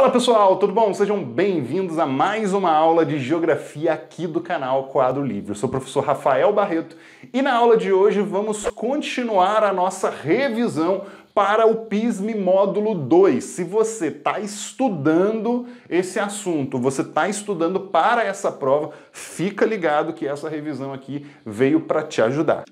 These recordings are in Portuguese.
Fala pessoal, tudo bom? Sejam bem-vindos a mais uma aula de Geografia aqui do canal Quadro Livre. Eu sou o professor Rafael Barreto e na aula de hoje vamos continuar a nossa revisão para o PISM módulo 2. Se você está estudando esse assunto, você está estudando para essa prova, fica ligado que essa revisão aqui veio para te ajudar.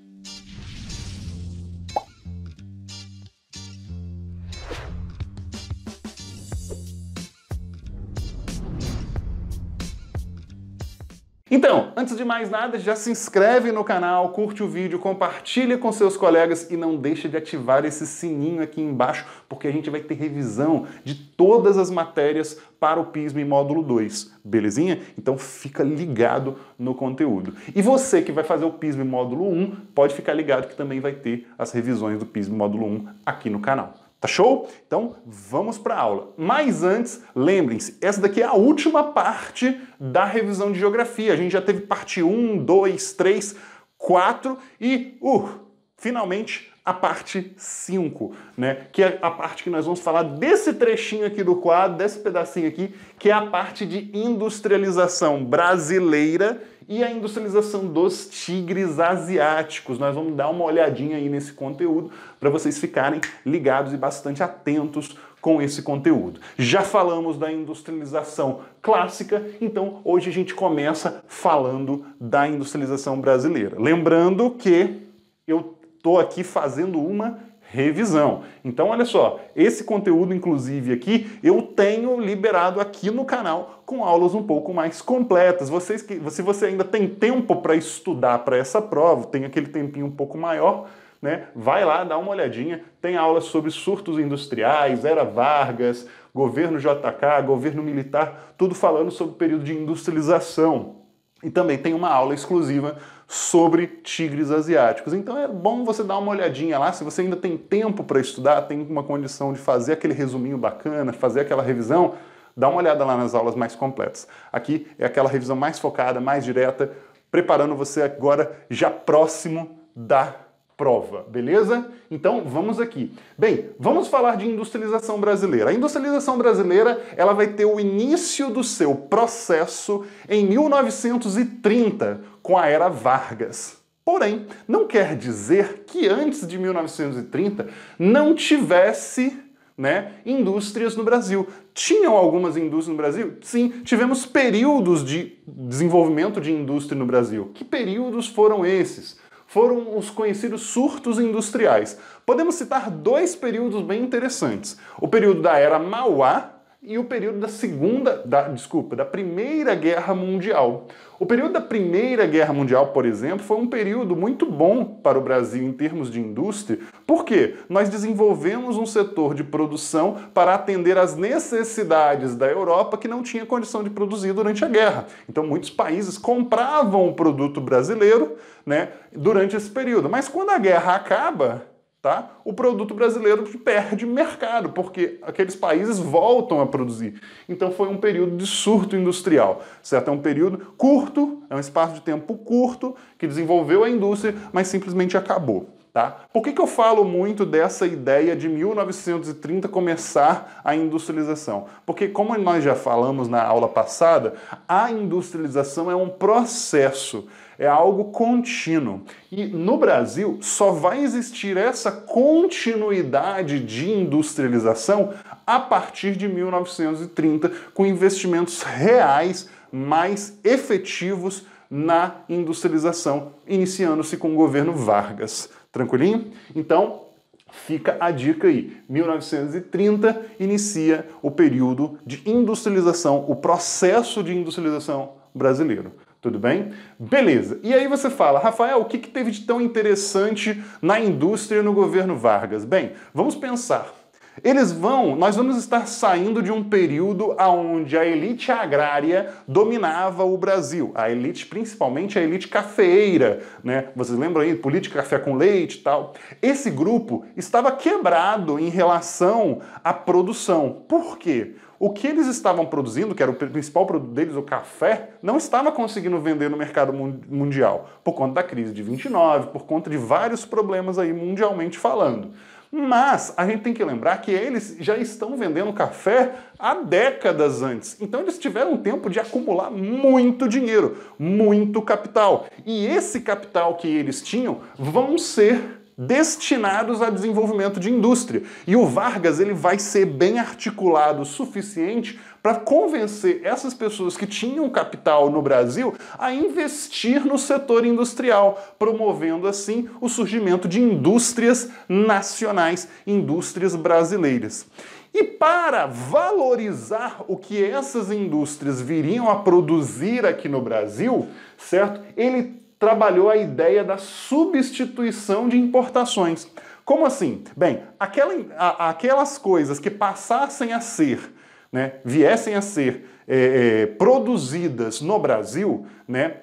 Então, antes de mais nada, já se inscreve no canal, curte o vídeo, compartilha com seus colegas e não deixa de ativar esse sininho aqui embaixo, porque a gente vai ter revisão de todas as matérias para o PISM módulo 2, belezinha? Então fica ligado no conteúdo. E você que vai fazer o PISM módulo 1, pode ficar ligado que também vai ter as revisões do PISM módulo 1 aqui no canal. Tá show? Então vamos para a aula. Mas antes, lembrem-se, essa daqui é a última parte da revisão de geografia. A gente já teve parte 1, 2, 3, 4 e, uh, finalmente, a parte 5, né? Que é a parte que nós vamos falar desse trechinho aqui do quadro, desse pedacinho aqui, que é a parte de industrialização brasileira e a industrialização dos tigres asiáticos. Nós vamos dar uma olhadinha aí nesse conteúdo para vocês ficarem ligados e bastante atentos com esse conteúdo. Já falamos da industrialização clássica, então hoje a gente começa falando da industrialização brasileira. Lembrando que eu estou aqui fazendo uma revisão. Então, olha só, esse conteúdo, inclusive, aqui, eu tenho liberado aqui no canal com aulas um pouco mais completas. Vocês que, se você ainda tem tempo para estudar para essa prova, tem aquele tempinho um pouco maior, né? Vai lá, dá uma olhadinha. Tem aulas sobre surtos industriais, era Vargas, governo JK, governo militar, tudo falando sobre o período de industrialização. E também tem uma aula exclusiva sobre tigres asiáticos. Então é bom você dar uma olhadinha lá, se você ainda tem tempo para estudar, tem uma condição de fazer aquele resuminho bacana, fazer aquela revisão, dá uma olhada lá nas aulas mais completas. Aqui é aquela revisão mais focada, mais direta, preparando você agora já próximo da prova, beleza? Então vamos aqui. Bem, vamos falar de industrialização brasileira. A industrialização brasileira ela vai ter o início do seu processo em 1930 com a era Vargas. Porém, não quer dizer que antes de 1930 não tivesse né, indústrias no Brasil. Tinham algumas indústrias no Brasil? Sim, tivemos períodos de desenvolvimento de indústria no Brasil. Que períodos foram esses? foram os conhecidos surtos industriais. Podemos citar dois períodos bem interessantes: o período da era Mauá, e o período da segunda, da, desculpa, da Primeira Guerra Mundial. O período da Primeira Guerra Mundial, por exemplo, foi um período muito bom para o Brasil em termos de indústria, porque nós desenvolvemos um setor de produção para atender às necessidades da Europa que não tinha condição de produzir durante a guerra. Então, muitos países compravam o produto brasileiro né, durante esse período. Mas quando a guerra acaba, tá? o produto brasileiro perde mercado, porque aqueles países voltam a produzir. Então foi um período de surto industrial, certo? É um período curto, é um espaço de tempo curto que desenvolveu a indústria, mas simplesmente acabou. Tá? Por que, que eu falo muito dessa ideia de 1930 começar a industrialização? Porque, como nós já falamos na aula passada, a industrialização é um processo é algo contínuo. E no Brasil só vai existir essa continuidade de industrialização a partir de 1930, com investimentos reais mais efetivos na industrialização, iniciando-se com o governo Vargas. Tranquilinho? Então, Fica a dica aí. 1930 inicia o período de industrialização, o processo de industrialização brasileiro. Tudo bem? Beleza. E aí você fala, Rafael, o que, que teve de tão interessante na indústria no governo Vargas? Bem, vamos pensar. Eles vão, nós vamos estar saindo de um período onde a elite agrária dominava o Brasil. A elite, principalmente a elite cafeeira, né? Vocês lembram aí, política café com leite e tal. Esse grupo estava quebrado em relação à produção. Por quê? o que eles estavam produzindo, que era o principal produto deles, o café, não estava conseguindo vender no mercado mundial, por conta da crise de 29, por conta de vários problemas aí mundialmente falando. Mas a gente tem que lembrar que eles já estão vendendo café há décadas antes. Então eles tiveram tempo de acumular muito dinheiro, muito capital. E esse capital que eles tinham vão ser destinados a desenvolvimento de indústria. E o Vargas ele vai ser bem articulado o suficiente para convencer essas pessoas que tinham capital no Brasil a investir no setor industrial, promovendo assim o surgimento de indústrias nacionais, indústrias brasileiras. E para valorizar o que essas indústrias viriam a produzir aqui no Brasil, certo? Ele trabalhou a ideia da substituição de importações. Como assim? Bem, aquela, a, aquelas coisas que passassem a ser, né, viessem a ser é, é, produzidas no Brasil, né,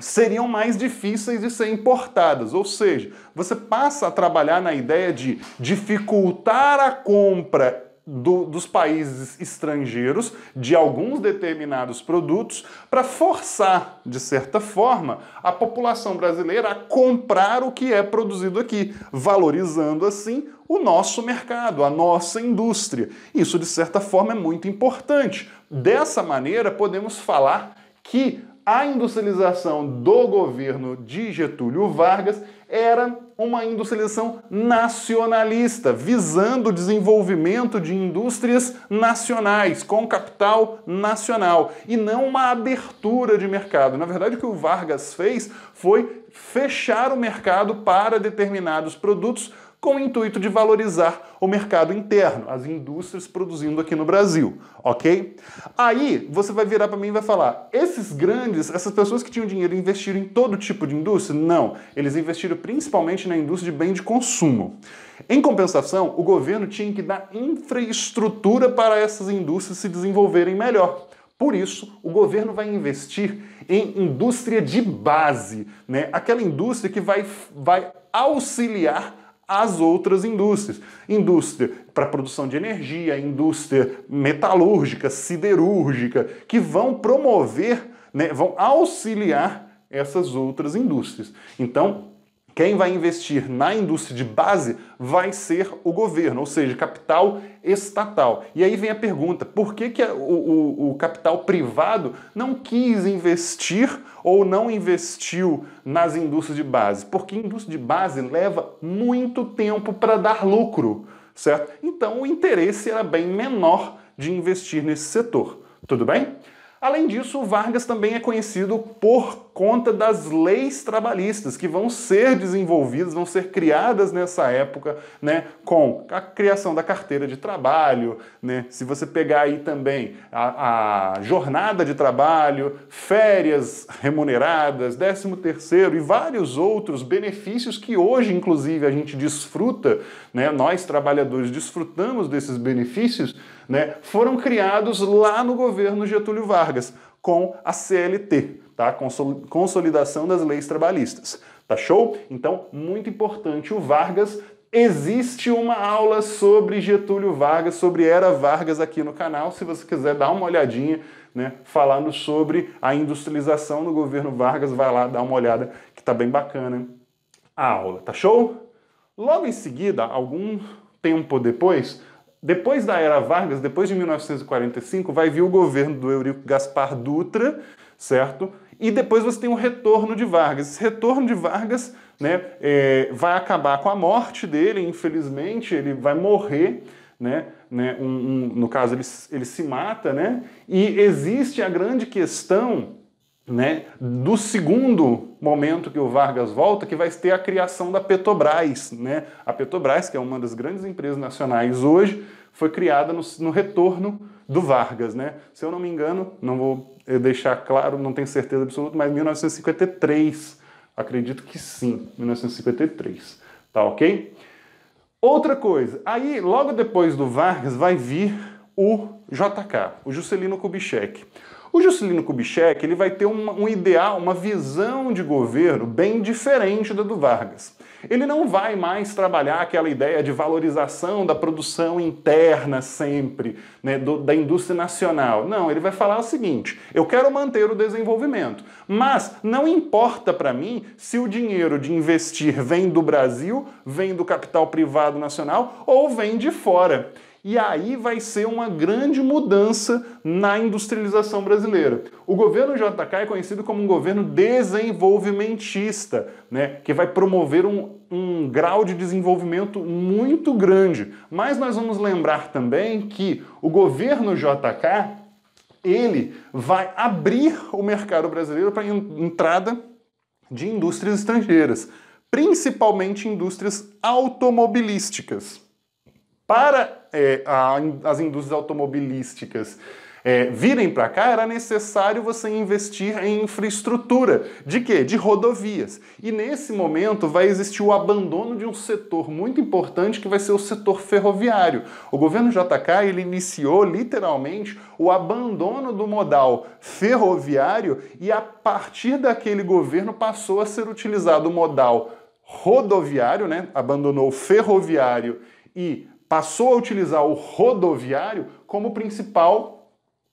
seriam mais difíceis de ser importadas. Ou seja, você passa a trabalhar na ideia de dificultar a compra do, dos países estrangeiros de alguns determinados produtos para forçar, de certa forma, a população brasileira a comprar o que é produzido aqui, valorizando assim o nosso mercado, a nossa indústria. Isso, de certa forma, é muito importante. Dessa maneira, podemos falar que a industrialização do governo de Getúlio Vargas era uma industrialização nacionalista, visando o desenvolvimento de indústrias nacionais, com capital nacional, e não uma abertura de mercado. Na verdade, o que o Vargas fez foi fechar o mercado para determinados produtos com o intuito de valorizar o mercado interno, as indústrias produzindo aqui no Brasil, ok? Aí você vai virar para mim e vai falar: esses grandes, essas pessoas que tinham dinheiro investiram em todo tipo de indústria? Não, eles investiram principalmente na indústria de bem de consumo. Em compensação, o governo tinha que dar infraestrutura para essas indústrias se desenvolverem melhor. Por isso, o governo vai investir em indústria de base, né? aquela indústria que vai, vai auxiliar as outras indústrias. Indústria para produção de energia, indústria metalúrgica, siderúrgica, que vão promover, né, vão auxiliar essas outras indústrias. Então, quem vai investir na indústria de base vai ser o governo, ou seja, capital estatal. E aí vem a pergunta: por que, que o, o, o capital privado não quis investir ou não investiu nas indústrias de base? Porque indústria de base leva muito tempo para dar lucro, certo? Então o interesse era bem menor de investir nesse setor. Tudo bem? Além disso, o Vargas também é conhecido por conta das leis trabalhistas que vão ser desenvolvidas, vão ser criadas nessa época, né, com a criação da carteira de trabalho, né, se você pegar aí também a, a jornada de trabalho, férias remuneradas, 13 terceiro e vários outros benefícios que hoje, inclusive, a gente desfruta, né, nós trabalhadores desfrutamos desses benefícios, né, foram criados lá no governo Getúlio Vargas. Vargas com a CLT, tá? Consolidação das Leis Trabalhistas. Tá show? Então, muito importante o Vargas. Existe uma aula sobre Getúlio Vargas, sobre Era Vargas aqui no canal. Se você quiser dar uma olhadinha, né, falando sobre a industrialização no governo Vargas, vai lá dar uma olhada que tá bem bacana a aula, tá show? Logo em seguida, algum tempo depois, depois da era Vargas, depois de 1945, vai vir o governo do Eurico Gaspar Dutra, certo? E depois você tem o retorno de Vargas. Esse retorno de Vargas né, é, vai acabar com a morte dele, infelizmente, ele vai morrer. Né, né, um, um, no caso, ele, ele se mata, né, e existe a grande questão né, do segundo momento que o Vargas volta, que vai ter a criação da Petrobras. Né? A Petrobras, que é uma das grandes empresas nacionais hoje, foi criada no, no retorno do Vargas. Né? Se eu não me engano, não vou eh, deixar claro, não tenho certeza absoluta, mas 1953, acredito que sim, 1953. Tá ok? Outra coisa, aí logo depois do Vargas vai vir o JK, o Juscelino Kubitschek. O Juscelino Kubitschek ele vai ter um ideal, uma visão de governo bem diferente da do Vargas. Ele não vai mais trabalhar aquela ideia de valorização da produção interna sempre, né, do, da indústria nacional. Não, ele vai falar o seguinte: eu quero manter o desenvolvimento, mas não importa para mim se o dinheiro de investir vem do Brasil, vem do capital privado nacional ou vem de fora. E aí vai ser uma grande mudança na industrialização brasileira. O governo JK é conhecido como um governo desenvolvimentista, né, que vai promover um, um grau de desenvolvimento muito grande. Mas nós vamos lembrar também que o governo JK ele vai abrir o mercado brasileiro para entrada de indústrias estrangeiras, principalmente indústrias automobilísticas para é, a, as indústrias automobilísticas é, virem para cá, era necessário você investir em infraestrutura. De quê? De rodovias. E nesse momento vai existir o abandono de um setor muito importante que vai ser o setor ferroviário. O governo JK ele iniciou literalmente o abandono do modal ferroviário e a partir daquele governo passou a ser utilizado o modal rodoviário, né? Abandonou o ferroviário e passou a utilizar o rodoviário como principal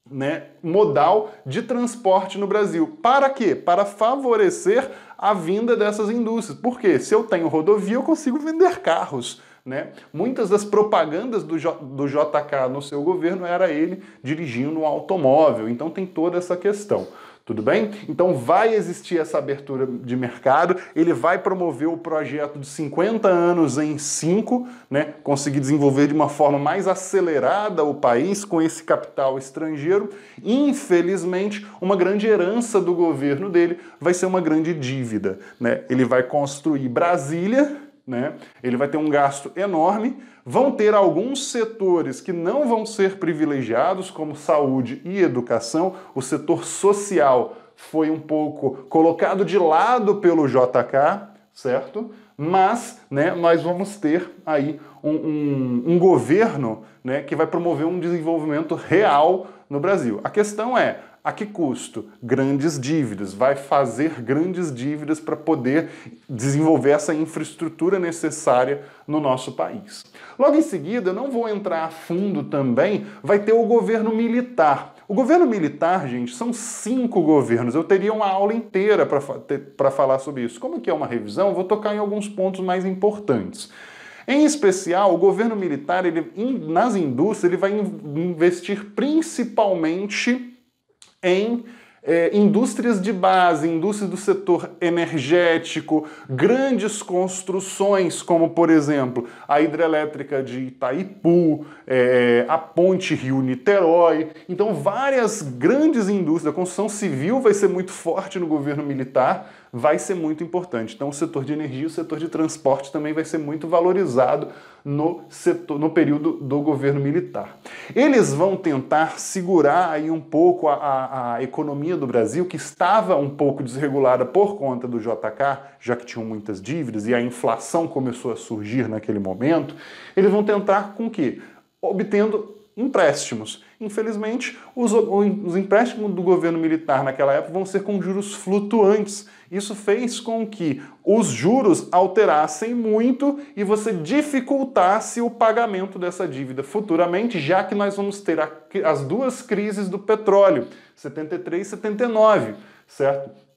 né, modal de transporte no Brasil. Para quê? Para favorecer a vinda dessas indústrias. Porque se eu tenho rodovia, eu consigo vender carros. Né? Muitas das propagandas do, J, do JK no seu governo era ele dirigindo um automóvel. Então tem toda essa questão. Tudo bem? Então vai existir essa abertura de mercado, ele vai promover o projeto de 50 anos em 5, né? conseguir desenvolver de uma forma mais acelerada o país com esse capital estrangeiro. Infelizmente, uma grande herança do governo dele vai ser uma grande dívida. Né? Ele vai construir Brasília né? Ele vai ter um gasto enorme. Vão ter alguns setores que não vão ser privilegiados, como saúde e educação. O setor social foi um pouco colocado de lado pelo JK, certo? Mas né, nós vamos ter aí um, um, um governo né, que vai promover um desenvolvimento real no Brasil. A questão é, a que custo? Grandes dívidas. Vai fazer grandes dívidas para poder desenvolver essa infraestrutura necessária no nosso país. Logo em seguida, não vou entrar a fundo também, vai ter o governo militar. O governo militar, gente, são cinco governos. Eu teria uma aula inteira para falar sobre isso. Como que é uma revisão, vou tocar em alguns pontos mais importantes. Em especial, o governo militar, ele, nas indústrias, ele vai investir principalmente em é, indústrias de base, indústrias do setor energético, grandes construções, como por exemplo a hidrelétrica de Itaipu, é, a ponte Rio-Niterói. Então, várias grandes indústrias. A construção civil vai ser muito forte no governo militar, vai ser muito importante. Então, o setor de energia e o setor de transporte também vai ser muito valorizado no, setor, no período do governo militar. Eles vão tentar segurar aí um pouco a, a, a economia do Brasil, que estava um pouco desregulada por conta do JK, já que tinham muitas dívidas e a inflação começou a surgir naquele momento. Eles vão tentar com que? Obtendo empréstimos. Infelizmente, os, os empréstimos do governo militar naquela época vão ser com juros flutuantes. Isso fez com que os juros alterassem muito e você dificultasse o pagamento dessa dívida futuramente, já que nós vamos ter a, as duas crises do petróleo, 73 e 79, certo?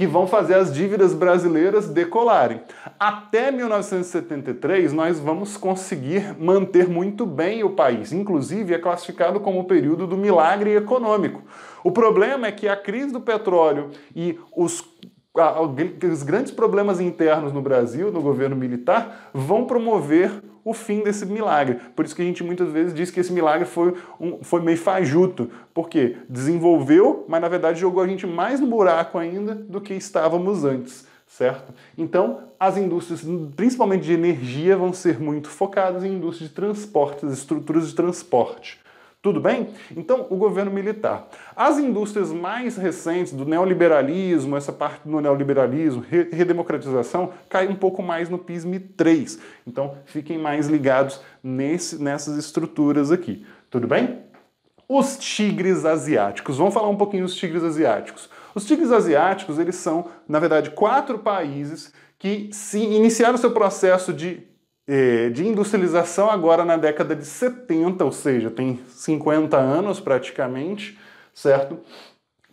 que vão fazer as dívidas brasileiras decolarem. Até 1973, nós vamos conseguir manter muito bem o país. Inclusive, é classificado como o período do milagre econômico. O problema é que a crise do petróleo e os os grandes problemas internos no Brasil, no governo militar, vão promover o fim desse milagre. Por isso que a gente muitas vezes diz que esse milagre foi, um, foi meio fajuto, porque desenvolveu, mas na verdade jogou a gente mais no buraco ainda do que estávamos antes, certo? Então, as indústrias, principalmente de energia, vão ser muito focadas em indústrias de transportes, estruturas de transporte. Tudo bem? Então, o governo militar. As indústrias mais recentes do neoliberalismo, essa parte do neoliberalismo, redemocratização, cai um pouco mais no PISM 3. Então, fiquem mais ligados nesse, nessas estruturas aqui. Tudo bem? Os tigres asiáticos. Vamos falar um pouquinho dos tigres asiáticos. Os tigres asiáticos, eles são, na verdade, quatro países que se iniciaram seu processo de é, de industrialização agora na década de 70, ou seja, tem 50 anos praticamente, certo?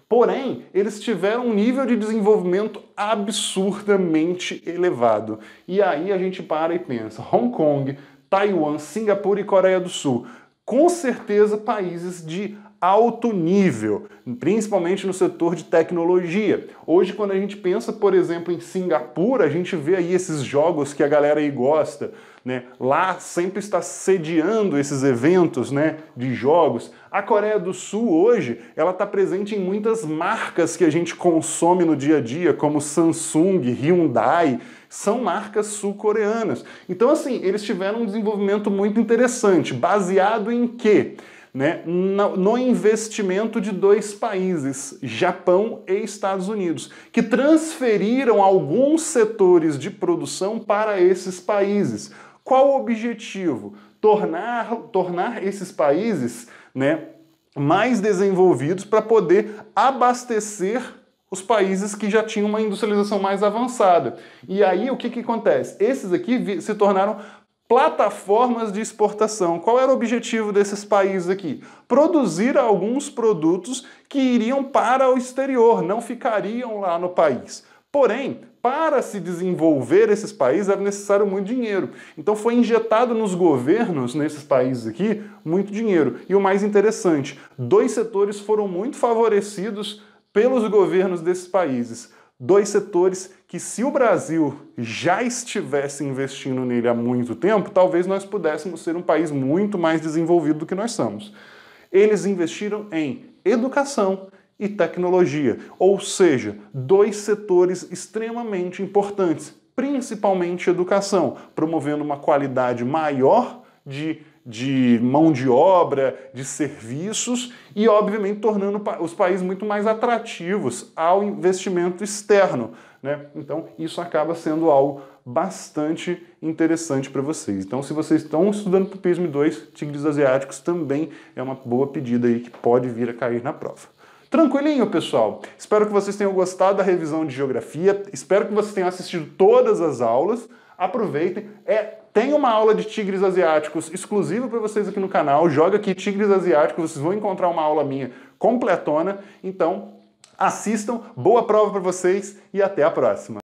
Porém, eles tiveram um nível de desenvolvimento absurdamente elevado. E aí a gente para e pensa: Hong Kong, Taiwan, Singapura e Coreia do Sul. Com certeza, países de alto nível, principalmente no setor de tecnologia. Hoje, quando a gente pensa, por exemplo, em Singapura, a gente vê aí esses jogos que a galera aí gosta, né? Lá sempre está sediando esses eventos, né, de jogos. A Coreia do Sul hoje, ela está presente em muitas marcas que a gente consome no dia a dia, como Samsung, Hyundai, são marcas sul-coreanas. Então, assim, eles tiveram um desenvolvimento muito interessante, baseado em quê? né, no investimento de dois países, Japão e Estados Unidos, que transferiram alguns setores de produção para esses países. Qual o objetivo? Tornar, tornar esses países né, mais desenvolvidos para poder abastecer os países que já tinham uma industrialização mais avançada. E aí o que, que acontece? Esses aqui se tornaram plataformas de exportação. Qual era o objetivo desses países aqui? Produzir alguns produtos que iriam para o exterior, não ficariam lá no país. Porém, para se desenvolver esses países era necessário muito dinheiro. Então foi injetado nos governos, nesses países aqui, muito dinheiro. E o mais interessante, dois setores foram muito favorecidos pelos governos desses países dois setores que, se o Brasil já estivesse investindo nele há muito tempo, talvez nós pudéssemos ser um país muito mais desenvolvido do que nós somos. Eles investiram em educação e tecnologia, ou seja, dois setores extremamente importantes, principalmente educação, promovendo uma qualidade maior de de mão de obra, de serviços e, obviamente, tornando os países muito mais atrativos ao investimento externo. Né? Então, isso acaba sendo algo bastante interessante para vocês. Então, se vocês estão estudando para o PISM 2, tigres asiáticos também é uma boa pedida aí que pode vir a cair na prova. Tranquilinho, pessoal. Espero que vocês tenham gostado da revisão de geografia. Espero que vocês tenham assistido todas as aulas. Aproveitem. É tem uma aula de tigres asiáticos exclusiva para vocês aqui no canal. Joga aqui tigres asiáticos, vocês vão encontrar uma aula minha completona. Então, assistam, boa prova para vocês e até a próxima.